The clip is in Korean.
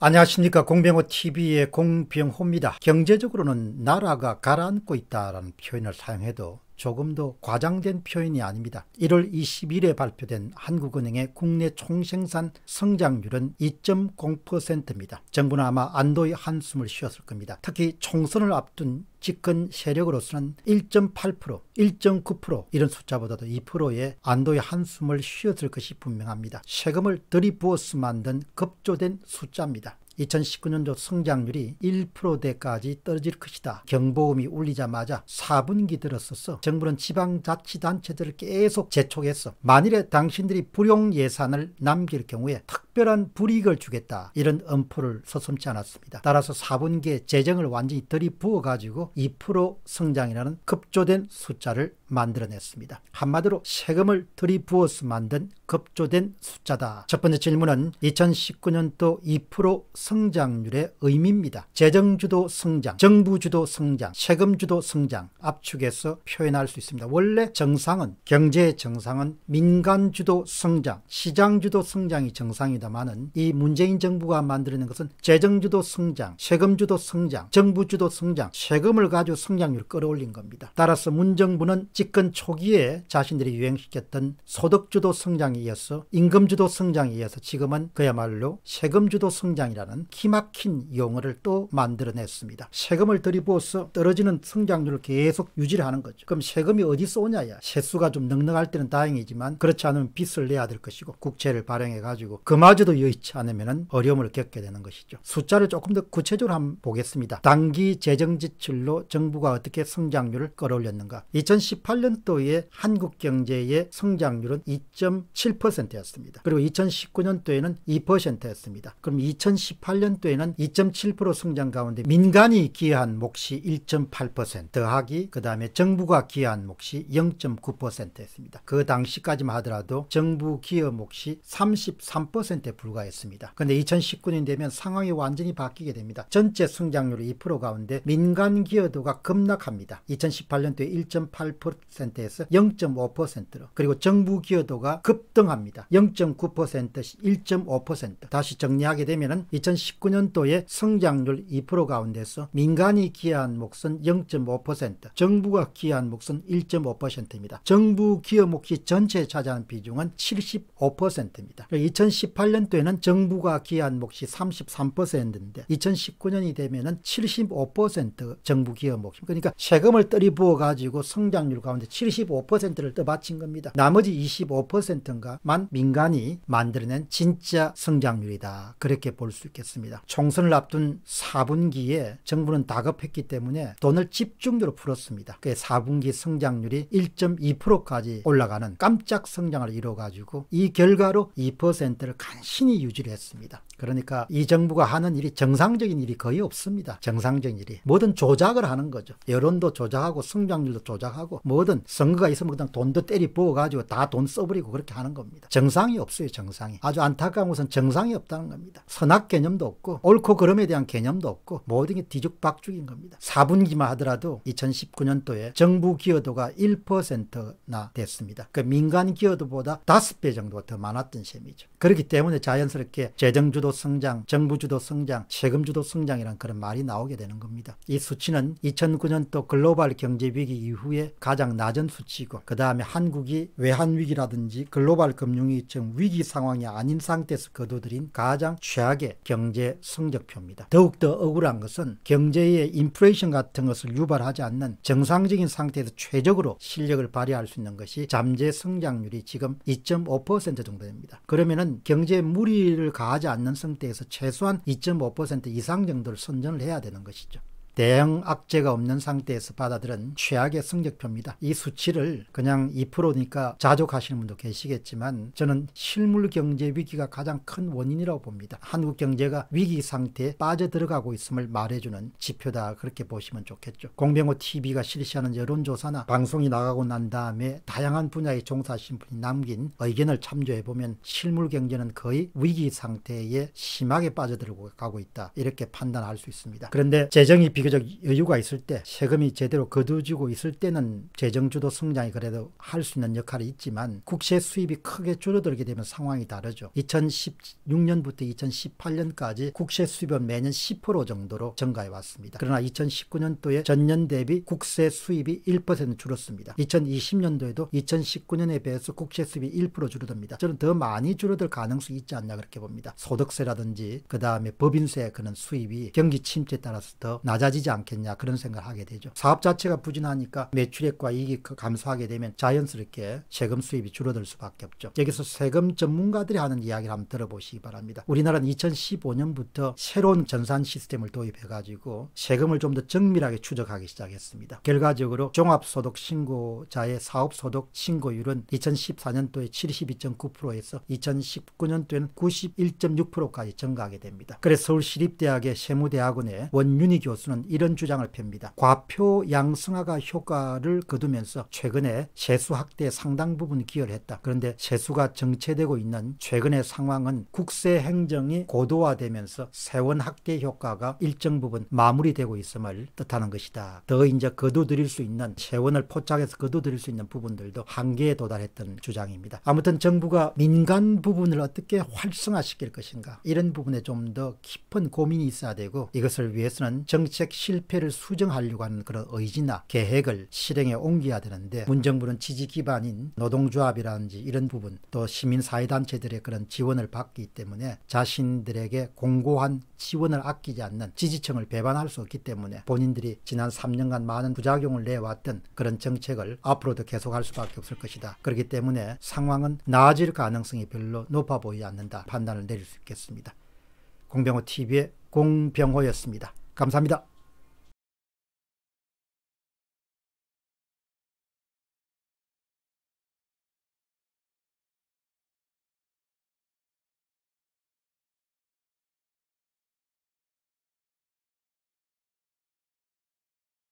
안녕하십니까 공병호 TV의 공병호입니다. 경제적으로는 나라가 가라앉고 있다라 표현을 사용해도 조금더 과장된 표현이 아닙니다. 1월 20일에 발표된 한국은행의 국내 총생산 성장률은 2.0%입니다. 정부는 아마 안도의 한숨을 쉬었을 겁니다. 특히 총선을 앞둔 집권 세력으로서는 1.8%, 1.9% 이런 숫자보다도 2%의 안도의 한숨을 쉬었을 것이 분명합니다. 세금을 들이부어서 만든 급조된 숫자입니다. 2019년도 성장률이 1%대까지 떨어질 것이다. 경보음이 울리자마자 4분기 들었었어. 정부는 지방자치단체들을 계속 재촉했어. 만일에 당신들이 불용 예산을 남길 경우에 특별한 불이익을 주겠다. 이런 엄포를 서슴지 않았습니다. 따라서 4분기에 재정을 완전히 들이부어가지고 2% 성장이라는 급조된 숫자를 만들어냈습니다. 한마디로 세금을 들이부어서 만든 급조된 숫자다. 첫 번째 질문은 2019년도 2% 성장률의 의미입니다. 재정주도 성장, 정부주도 성장, 세금주도 성장 압축해서 표현할 수 있습니다. 원래 정상은 경제 의 정상은 민간주도 성장, 시장주도 성장이 정상이다마는 이 문재인 정부가 만드는 것은 재정주도 성장, 세금주도 성장, 정부주도 성장, 세금을 가지고 성장률을 끌어올린 겁니다. 따라서 문정부는 집권 초기에 자신들이 유행시켰던 소득주도 성장이 이어서 임금주도 성장이 이어서 지금은 그야말로 세금주도 성장이라는 않는 기막힌 용어를또 만들어냈습니다. 세금을 들이부어서 떨어지는 성장률을 계속 유지를 하는 거죠. 그럼 세금이 어디서 오냐야. 세수가 좀능넉할 때는 다행이지만 그렇지 않으면 빚을 내야 될 것이고 국채를 발행해 가지고 그마저도 여의치 않으면 어려움을 겪게 되는 것이죠. 숫자를 조금 더 구체적으로 한번 보겠습니다. 단기 재정 지출로 정부가 어떻게 성장률을 끌어올렸는가. 2018년도에 한국 경제의 성장률은 2.7%였습니다. 그리고 2019년도에는 2%였습니다. 그럼 2018 2018년도에는 2.7% 성장 가운데 민간이 기여한 몫이 1.8% 더하기 그 다음에 정부가 기여한 몫이 0.9%였습니다. 그 당시까지만 하더라도 정부 기여 몫이 33%에 불과했습니다. 그런데 2019년 되면 상황이 완전히 바뀌게 됩니다. 전체 성장률 2% 가운데 민간 기여도가 급락합니다. 2018년도에 1.8%에서 0.5%로 그리고 정부 기여도가 급등합니다. 0.9% 1.5% 다시 정리하게 되면 은 2019년도에 성장률 2% 가운데서 민간이 기여한 몫은 0.5%, 정부가 기여한 몫은 1.5%입니다. 정부 기여 몫이 전체 차지하는 비중은 75%입니다. 2018년도에는 그러니까 정부가 기여한 몫이 33%인데 2019년이 되면75% 정부 기여 몫입니다. 그러니까 세금을 떨이 부어 가지고 성장률 가운데 75%를 떠받친 겁니다. 나머지 25%인가만 민간이 만들어낸 진짜 성장률이다. 그렇게 볼 수 있겠습니다. 있겠습니다. 총선을 앞둔 4분기에 정부는 다급했기 때문에 돈을 집중적으로 풀었습니다. 그 4분기 성장률이 1.2%까지 올라가는 깜짝 성장을 이뤄가지고 이 결과로 2%를 간신히 유지를 했습니다. 그러니까 이 정부가 하는 일이 정상적인 일이 거의 없습니다. 정상적인 일이. 뭐든 조작을 하는 거죠. 여론도 조작하고 성장률도 조작하고 뭐든 선거가 있으면 그냥 돈도 때리 부어가지고 다 돈 써버리고 그렇게 하는 겁니다. 정상이 없어요. 정상이. 아주 안타까운 것은 정상이 없다는 겁니다. 선악 개념 개념도 없고 옳고 그름에 대한 개념도 없고 모든 게 뒤죽박죽인 겁니다. 4분기만 하더라도 2019년도에 정부 기여도가 1%나 됐습니다. 그 민간 기여도보다 5배 정도가 더 많았던 셈이죠. 그렇기 때문에 자연스럽게 재정주도 성장, 정부주도 성장, 세금주도 성장이란 그런 말이 나오게 되는 겁니다. 이 수치는 2009년도 글로벌 경제위기 이후에 가장 낮은 수치고 그 다음에 한국이 외환위기라든지 글로벌 금융위기 위기 상황이 아닌 상태에서 거둬들인 가장 최악의 경제 성적표입니다. 더욱더 억울한 것은 경제의 인플레이션 같은 것을 유발하지 않는 정상적인 상태에서 최적으로 실력을 발휘할 수 있는 것이 잠재 성장률이 지금 2.5% 정도 됩니다. 그러면 경는 경제에 무리를 가하지 않는 상태에서 최소한 2.5% 이상 정도를 선전을 해야 되는 것이죠. 대형 악재가 없는 상태에서 받아들은 최악의 성적표입니다. 이 수치를 그냥 2%니까 자족하시는 분도 계시겠지만 저는 실물 경제 위기가 가장 큰 원인이라고 봅니다. 한국 경제가 위기 상태에 빠져들어가고 있음을 말해주는 지표다 그렇게 보시면 좋겠죠. 공병호 TV가 실시하는 여론조사나 방송이 나가고 난 다음에 다양한 분야에 종사하신 분이 남긴 의견을 참조해보면 실물 경제는 거의 위기 상태에 심하게 빠져들어 가고 있다 이렇게 판단할 수 있습니다. 그런데 재정이 비교 비교적 여유가 있을 때 세금이 제대로 거두지고 어 있을 때는 재정주도 성장이 그래도 할 수 있는 역할이 있지만 국세 수입이 크게 줄어들게 되면 상황이 다르죠. 2016년부터 2018년까지 국세 수입은 매년 10% 정도로 증가해 왔습니다. 그러나 2019년도에 전년 대비 국세 수입이 1% 줄었습니다. 2020년도에도 2019년에 비해서 국세 수입이 1% 줄어듭니다. 저는 더 많이 줄어들 가능성이 있지 않냐 그렇게 봅니다. 소득세라든지 그 다음에 법인세 그런 수입이 경기 침체에 따라서 더 낮아지 좋아지지 않겠냐 그런 생각을 하게 되죠. 사업 자체가 부진하니까 매출액과 이익이 그 감소하게 되면 자연스럽게 세금 수입이 줄어들 수밖에 없죠. 여기서 세금 전문가들이 하는 이야기를 한번 들어보시기 바랍니다. 우리나라는 2015년부터 새로운 전산 시스템을 도입해가지고 세금을 좀 더 정밀하게 추적하기 시작했습니다. 결과적으로 종합소득 신고자의 사업소득 신고율은 2014년도에 72.9%에서 2019년도에는 91.6%까지 증가하게 됩니다. 그래서 서울시립대학의 세무대학원의 원윤희 교수는 교수는 이런 주장을 펴니다 과표 양승화가 효과를 거두면서 최근에 세수 확대에 상당 부분 기여를 했다. 그런데 세수가 정체되고 있는 최근의 상황은 국세 행정이 고도화되면서 세원 확대 효과가 일정 부분 마무리되고 있음을 뜻하는 것이다. 더 이제 거두드릴수 있는 세원을 포착해서 거두드릴수 있는 부분들도 한계에 도달했던 주장입니다. 아무튼 정부가 민간 부분을 어떻게 활성화시킬 것인가 이런 부분에 좀 더 깊은 고민이 있어야 되고 이것을 위해서는 정책 정책 실패를 수정하려고 하는 그런 의지나 계획을 실행에 옮겨야 되는데 문정부는 지지 기반인 노동조합이라든지 이런 부분 또 시민사회단체들의 그런 지원을 받기 때문에 자신들에게 공고한 지원을 아끼지 않는 지지층을 배반할 수 없기 때문에 본인들이 지난 3년간 많은 부작용을 내왔던 그런 정책을 앞으로도 계속할 수밖에 없을 것이다. 그렇기 때문에 상황은 나아질 가능성이 별로 높아 보이지 않는다 판단을 내릴 수 있겠습니다. 공병호 TV의 공병호였습니다. 감사합니다.